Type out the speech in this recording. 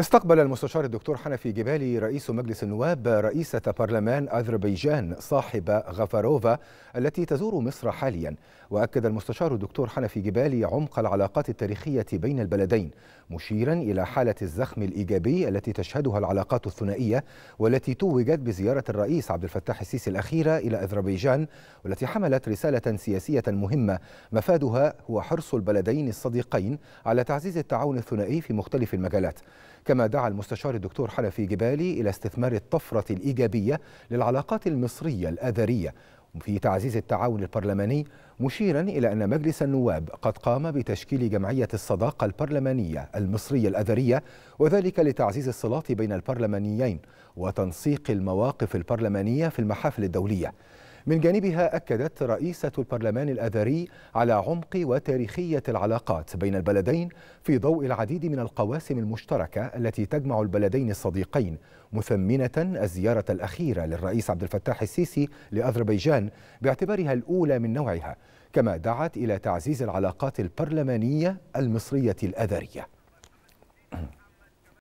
استقبل المستشار الدكتور حنفي جبالي رئيس مجلس النواب رئيسة برلمان أذربيجان صاحبة غفاروفا التي تزور مصر حاليا وأكد المستشار الدكتور حنفي جبالي عمق العلاقات التاريخية بين البلدين مشيرا إلى حالة الزخم الإيجابي التي تشهدها العلاقات الثنائية والتي توجت بزيارة الرئيس عبد الفتاح السيسي الأخيرة إلى أذربيجان والتي حملت رسالة سياسية مهمة مفادها هو حرص البلدين الصديقين على تعزيز التعاون الثنائي في مختلف المجالات كما دعا المستشار الدكتور حنفي جبالي إلى استثمار الطفرة الإيجابية للعلاقات المصرية الآذرية في تعزيز التعاون البرلماني مشيرا إلى أن مجلس النواب قد قام بتشكيل جمعية الصداقة البرلمانية المصرية الأذرية وذلك لتعزيز الصلات بين البرلمانيين وتنسيق المواقف البرلمانية في المحافل الدولية من جانبها أكدت رئيسة البرلمان الأذري على عمق وتاريخية العلاقات بين البلدين في ضوء العديد من القواسم المشتركة التي تجمع البلدين الصديقين مثمنة الزيارة الأخيرة للرئيس عبد الفتاح السيسي لأذربيجان باعتبارها الأولى من نوعها كما دعت إلى تعزيز العلاقات البرلمانية المصرية الأذرية